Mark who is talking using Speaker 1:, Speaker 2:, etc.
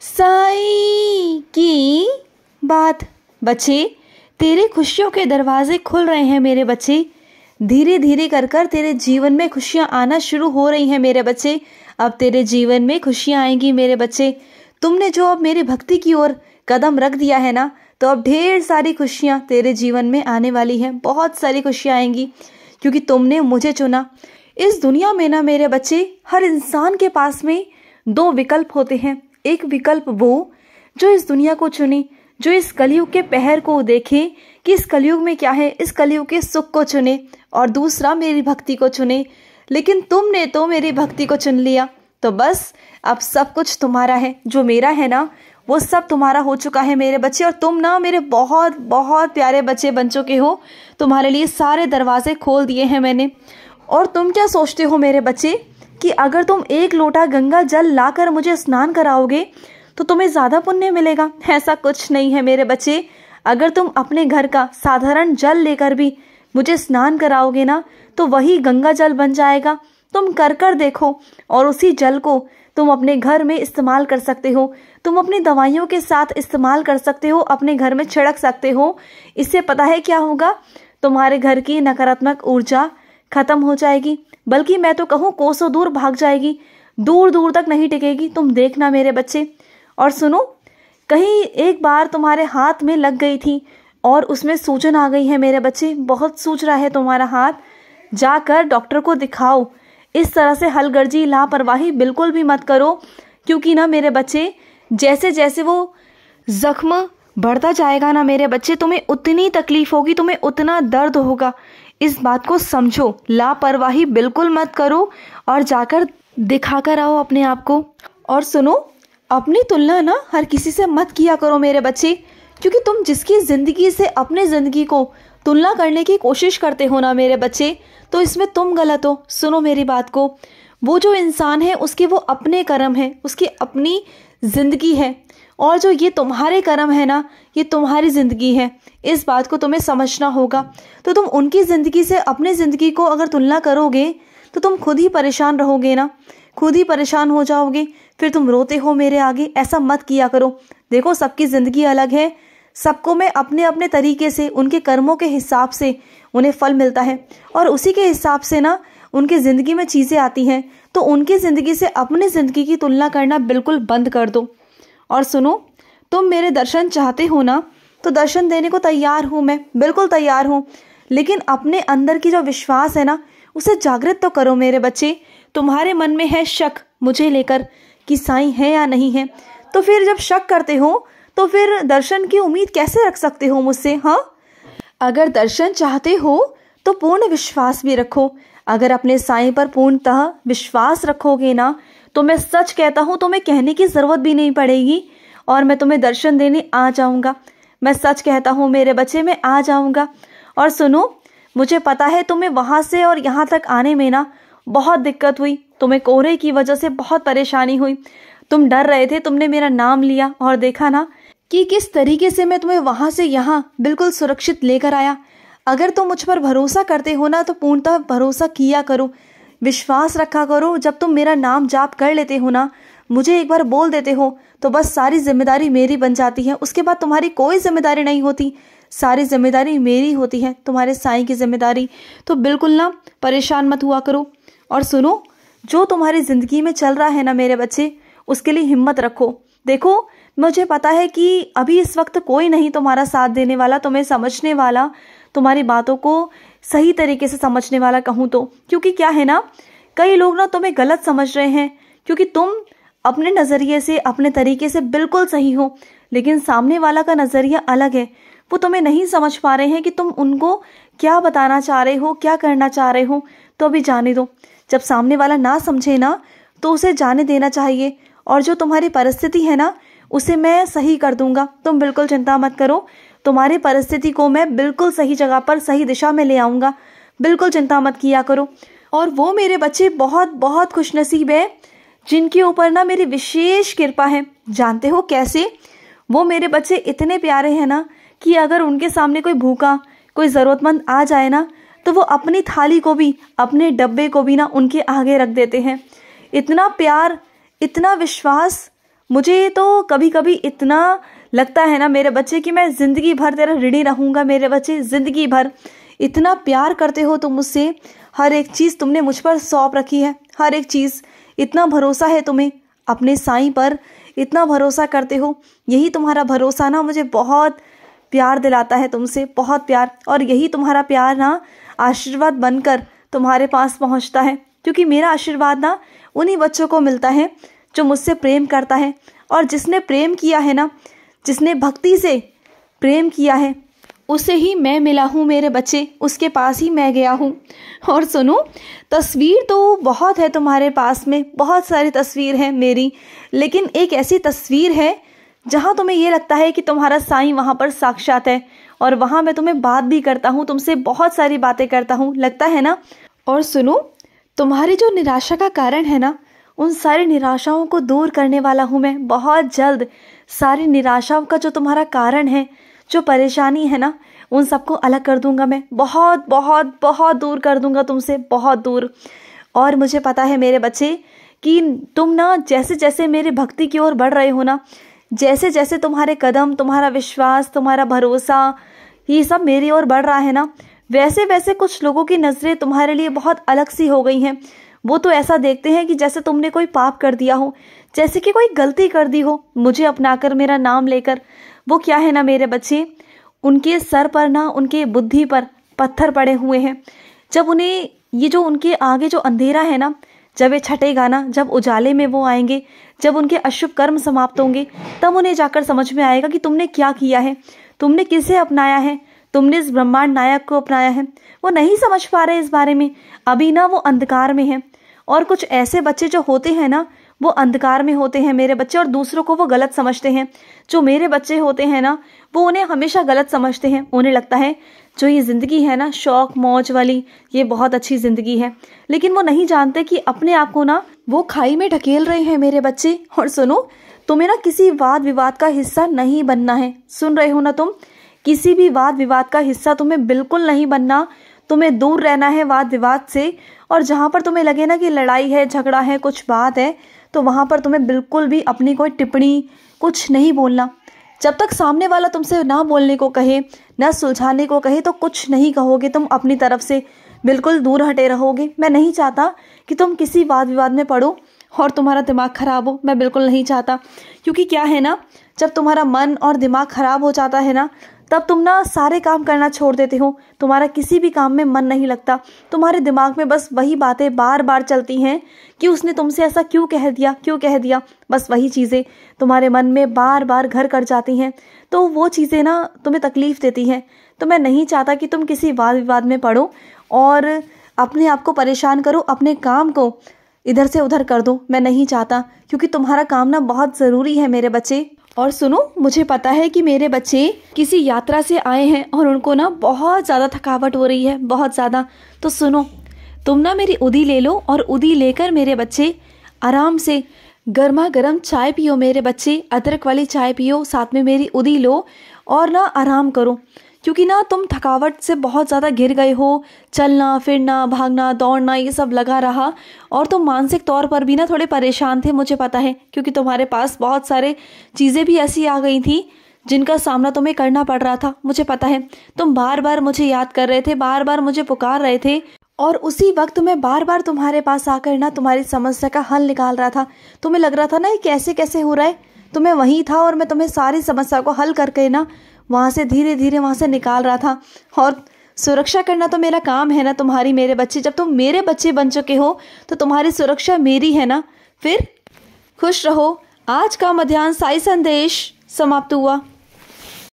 Speaker 1: साई की बात बच्चे तेरे खुशियों के दरवाजे खुल रहे हैं मेरे बच्चे धीरे धीरे कर कर तेरे जीवन में खुशियाँ आना शुरू हो रही हैं मेरे बच्चे अब तेरे जीवन में खुशियाँ आएंगी मेरे बच्चे तुमने जो अब मेरी भक्ति की ओर कदम रख दिया है ना तो अब ढेर सारी खुशियाँ तेरे जीवन में आने वाली हैं बहुत सारी खुशियाँ आएंगी क्योंकि तुमने मुझे चुना इस दुनिया में ना मेरे बच्चे हर इंसान के पास में दो विकल्प होते हैं एक विकल्प वो जो इस दुनिया को चुने जो इस कलयुग के पहर को देखे कि इस कलयुग में क्या है इस कलयुग के सुख को चुने और दूसरा मेरी भक्ति को चुने लेकिन तुमने तो मेरी भक्ति को चुन लिया तो बस अब सब कुछ तुम्हारा है जो मेरा है ना वो सब तुम्हारा हो चुका है मेरे बच्चे और तुम ना मेरे बहुत बहुत प्यारे बच्चे बन चुके हो तुम्हारे लिए सारे दरवाजे खोल दिए हैं मैंने और तुम क्या सोचते हो मेरे बच्चे कि अगर तुम एक लोटा गंगा जल लाकर मुझे स्नान कराओगे तो तुम्हें ज्यादा पुण्य मिलेगा ऐसा कुछ नहीं है मेरे बच्चे अगर तुम अपने घर का साधारण जल लेकर भी मुझे स्नान कराओगे ना तो वही गंगा जल बन जाएगा तुम कर कर देखो और उसी जल को तुम अपने घर में इस्तेमाल कर सकते हो तुम अपनी दवाइयों के साथ इस्तेमाल कर सकते हो अपने घर में छिड़क सकते हो इससे पता है क्या होगा तुम्हारे घर की नकारात्मक ऊर्जा खत्म हो जाएगी बल्कि मैं तो कहूँ कोसों दूर भाग जाएगी दूर दूर तक नहीं टिकेगी तुम देखना मेरे बच्चे और सुनो कहीं एक बार तुम्हारे हाथ में लग गई थी और उसमें सूजन आ गई है मेरे बच्चे बहुत सूझ रहा है तुम्हारा हाथ जाकर डॉक्टर को दिखाओ इस तरह से हलगर्जी लापरवाही बिल्कुल भी मत करो क्योंकि ना मेरे बच्चे जैसे जैसे वो जख्म बढ़ता जाएगा ना मेरे बच्चे तुम्हें उतनी तकलीफ होगी तुम्हें उतना दर्द होगा इस बात को समझो लापरवाही बिल्कुल मत करो और जाकर दिखा कर आओ अपने आप को और सुनो अपनी तुलना ना हर किसी से मत किया करो मेरे बच्चे क्योंकि तुम जिसकी ज़िंदगी से अपने ज़िंदगी को तुलना करने की कोशिश करते हो ना मेरे बच्चे तो इसमें तुम गलत हो सुनो मेरी बात को वो जो इंसान है उसके वो अपने कर्म है उसकी अपनी ज़िंदगी है और जो ये तुम्हारे कर्म है ना ये तुम्हारी ज़िंदगी है इस बात को तुम्हें समझना होगा तो तुम उनकी ज़िंदगी से अपनी ज़िंदगी को अगर तुलना करोगे तो तुम खुद ही परेशान रहोगे ना खुद ही परेशान हो जाओगे फिर तुम रोते हो मेरे आगे ऐसा मत किया करो देखो सबकी ज़िंदगी अलग है सबको मैं अपने अपने तरीके से उनके कर्मों के हिसाब से उन्हें फल मिलता है और उसी के हिसाब से ना उनकी ज़िंदगी में चीज़ें आती हैं तो उनकी ज़िंदगी से अपनी ज़िंदगी की तुलना करना बिल्कुल बंद कर दो और सुनो तुम मेरे दर्शन चाहते हो ना तो दर्शन देने को तैयार हूँ मैं बिल्कुल तैयार हूँ लेकिन अपने अंदर की जो विश्वास है ना उसे जागृत तो करो मेरे बच्चे तुम्हारे मन में है शक मुझे लेकर कि साई है या नहीं है तो फिर जब शक करते हो तो फिर दर्शन की उम्मीद कैसे रख सकते हो मुझसे हाँ अगर दर्शन चाहते हो तो पूर्ण विश्वास भी रखो अगर अपने साईं पर पूर्णतः विश्वास रखोगे ना तो मैं सच कहता हूँ तुम्हें कहने की ज़रूरत भी नहीं पड़ेगी और मैं तुम्हें दर्शन देने आ जाऊंगा मैं सच कहता हूँ मेरे बच्चे में आ जाऊंगा और सुनो मुझे पता है तुम्हें वहां से और यहाँ तक आने में ना बहुत दिक्कत हुई तुम्हें कोहरे की वजह से बहुत परेशानी हुई तुम डर रहे थे तुमने मेरा नाम लिया और देखा ना कि किस तरीके से मैं तुम्हें वहां से यहाँ बिल्कुल सुरक्षित लेकर आया अगर तुम मुझ पर भरोसा करते हो ना तो पूर्णतः भरोसा किया करो विश्वास रखा करो जब तुम मेरा नाम जाप कर लेते हो ना मुझे एक बार बोल देते हो तो बस सारी जिम्मेदारी मेरी बन जाती है उसके बाद तुम्हारी कोई जिम्मेदारी नहीं होती सारी जिम्मेदारी मेरी होती है तुम्हारे साई की जिम्मेदारी तो बिल्कुल ना परेशान मत हुआ करो और सुनो जो तुम्हारी ज़िंदगी में चल रहा है ना मेरे बच्चे उसके लिए हिम्मत रखो देखो मुझे पता है कि अभी इस वक्त कोई नहीं तुम्हारा साथ देने वाला तुम्हें समझने वाला तुम्हारी बातों को सही तरीके से समझने वाला कहूँ तो क्योंकि क्या है ना कई लोग ना तुम्हें गलत समझ रहे हैं क्योंकि तुम अपने नज़रिए से अपने तरीके से बिल्कुल सही हो लेकिन सामने वाला का नज़रिया अलग है वो तुम्हें नहीं समझ पा रहे हैं कि तुम उनको क्या बताना चाह रहे हो क्या करना चाह रहे हो तो अभी जाने दो जब सामने वाला ना समझे ना तो उसे जाने देना चाहिए और जो तुम्हारी परिस्थिति है ना उसे मैं सही कर दूंगा तुम बिल्कुल चिंता मत करो तुम्हारी परिस्थिति को मैं बिल्कुल सही जगह पर सही दिशा में ले आऊंगा बिल्कुल चिंता मत किया करो और वो मेरे बच्चे बहुत बहुत खुशनसीब है जिनके ऊपर ना मेरी विशेष कृपा है जानते हो कैसे वो मेरे बच्चे इतने प्यारे हैं ना कि अगर उनके सामने कोई भूखा कोई ज़रूरतमंद आ जाए ना तो वो अपनी थाली को भी अपने डब्बे को भी ना उनके आगे रख देते हैं इतना प्यार इतना विश्वास मुझे तो कभी कभी इतना लगता है ना मेरे बच्चे कि मैं ज़िंदगी भर तेरा ऋणी रहूँगा मेरे बच्चे ज़िंदगी भर इतना प्यार करते हो तुम मुझसे हर एक चीज़ तुमने मुझ पर सौंप रखी है हर एक चीज़ इतना भरोसा है तुम्हें अपने साई पर इतना भरोसा करते हो यही तुम्हारा भरोसा ना मुझे बहुत प्यार दिलाता है तुमसे बहुत प्यार और यही तुम्हारा प्यार ना आशीर्वाद बनकर तुम्हारे पास पहुंचता है क्योंकि मेरा आशीर्वाद ना उन्हीं बच्चों को मिलता है जो मुझसे प्रेम करता है और जिसने प्रेम किया है ना जिसने भक्ति से प्रेम किया है उसे ही मैं मिला हूँ मेरे बच्चे उसके पास ही मैं गया हूँ और सुनो तस्वीर तो बहुत है तुम्हारे पास में बहुत सारी तस्वीर है मेरी लेकिन एक ऐसी तस्वीर है जहाँ तुम्हें यह लगता है कि तुम्हारा साईं वहाँ पर साक्षात है और वहाँ मैं तुम्हें बात भी करता हूँ तुमसे बहुत सारी बातें करता हूँ लगता है ना और सुनो तुम्हारी जो निराशा का कारण है ना उन सारी निराशाओं को दूर करने वाला हूँ मैं बहुत जल्द सारी निराशाओं का जो तुम्हारा कारण है जो परेशानी है ना उन सबको अलग कर दूंगा मैं बहुत बहुत बहुत दूर कर दूंगा तुमसे बहुत दूर और मुझे पता है मेरे बच्चे कि तुम ना जैसे जैसे मेरे भक्ति की ओर बढ़ रहे हो ना जैसे जैसे तुम्हारे कदम तुम्हारा विश्वास तुम्हारा भरोसा ये सब मेरी ओर बढ़ रहा है ना वैसे वैसे कुछ लोगों की नज़रें तुम्हारे लिए बहुत अलग सी हो गई हैं वो तो ऐसा देखते हैं कि जैसे तुमने कोई पाप कर दिया हो जैसे कि कोई गलती कर दी हो मुझे अपनाकर मेरा नाम लेकर वो क्या है ना मेरे बच्चे उनके सर पर ना उनके बुद्धि पर पत्थर पड़े हुए हैं जब उन्हें ये जो उनके आगे जो अंधेरा है ना जब ये छटेगा ना जब उजाले में वो आएंगे जब उनके अशुभ कर्म समाप्त होंगे तब उन्हें जाकर समझ में आएगा कि तुमने क्या किया है तुमने किसे अपनाया है तुमने इस ब्रह्मांड नायक को अपनाया है वो नहीं समझ पा रहे इस बारे में अभी ना वो अंधकार में है और कुछ ऐसे बच्चे जो होते हैं ना वो अंधकार में होते हैं मेरे बच्चे और दूसरों को वो गलत समझते हैं जो मेरे बच्चे होते हैं ना वो उन्हें हमेशा गलत समझते हैं उन्हें लगता है जो ये ज़िंदगी है ना शौक मौज वाली ये बहुत अच्छी ज़िंदगी है लेकिन वो नहीं जानते कि अपने आप को ना वो खाई में ढकेल रहे हैं मेरे बच्चे और सुनो तुम्हें ना किसी वाद विवाद का हिस्सा नहीं बनना है सुन रहे हो ना तुम किसी भी वाद विवाद का हिस्सा तुम्हें बिल्कुल नहीं बनना तुम्हें दूर रहना है वाद विवाद से और जहाँ पर तुम्हें लगे ना कि लड़ाई है झगड़ा है कुछ बात है तो वहाँ पर तुम्हें बिल्कुल भी अपनी कोई टिप्पणी कुछ नहीं बोलना जब तक सामने वाला तुमसे ना बोलने को कहे ना सुलझाने को कहे तो कुछ नहीं कहोगे तुम अपनी तरफ से बिल्कुल दूर हटे रहोगे मैं नहीं चाहता कि तुम किसी वाद विवाद में पढ़ो और तुम्हारा दिमाग खराब हो मैं बिल्कुल नहीं चाहता क्योंकि क्या है ना जब तुम्हारा मन और दिमाग खराब हो जाता है ना तब तुम ना सारे काम करना छोड़ देते हो तुम्हारा किसी भी काम में मन नहीं लगता तुम्हारे दिमाग में बस वही बातें बार बार चलती हैं कि उसने तुमसे ऐसा क्यों कह दिया क्यों कह दिया बस वही चीज़ें तुम्हारे मन में बार बार घर कर जाती हैं तो वो चीज़ें ना तुम्हें तकलीफ़ देती हैं तो मैं नहीं चाहता कि तुम किसी वाद विवाद में पढ़ो और अपने आप को परेशान करो अपने काम को इधर से उधर कर दो मैं नहीं चाहता क्योंकि तुम्हारा काम ना बहुत ज़रूरी है मेरे बच्चे और सुनो मुझे पता है कि मेरे बच्चे किसी यात्रा से आए हैं और उनको ना बहुत ज़्यादा थकावट हो रही है बहुत ज़्यादा तो सुनो तुम ना मेरी उदी ले लो और उदी लेकर मेरे बच्चे आराम से गर्मा गर्म चाय पियो मेरे बच्चे अदरक वाली चाय पियो साथ में मेरी उदी लो और ना आराम करो क्योंकि ना तुम थकावट से बहुत ज़्यादा घिर गए हो चलना फिरना भागना दौड़ना ये सब लगा रहा और तुम मानसिक तौर पर भी ना थोड़े परेशान थे मुझे पता है क्योंकि तुम्हारे पास बहुत सारे चीज़ें भी ऐसी आ गई थी जिनका सामना तुम्हें करना पड़ रहा था मुझे पता है तुम बार बार मुझे याद कर रहे थे बार बार मुझे पुकार रहे थे और उसी वक्त मैं बार बार तुम्हारे पास आकर ना तुम्हारी समस्या का हल निकाल रहा था तुम्हें लग रहा था ना ये कैसे कैसे हो रहा है तो मैं वहीं था और मैं तुम्हें सारी समस्या को हल करके ना वहाँ से धीरे धीरे वहाँ से निकाल रहा था और सुरक्षा करना तो मेरा काम है ना तुम्हारी मेरे बच्चे जब तुम मेरे बच्चे बन चुके हो तो तुम्हारी सुरक्षा मेरी है ना फिर खुश रहो आज का मध्यान्ह साई संदेश समाप्त हुआ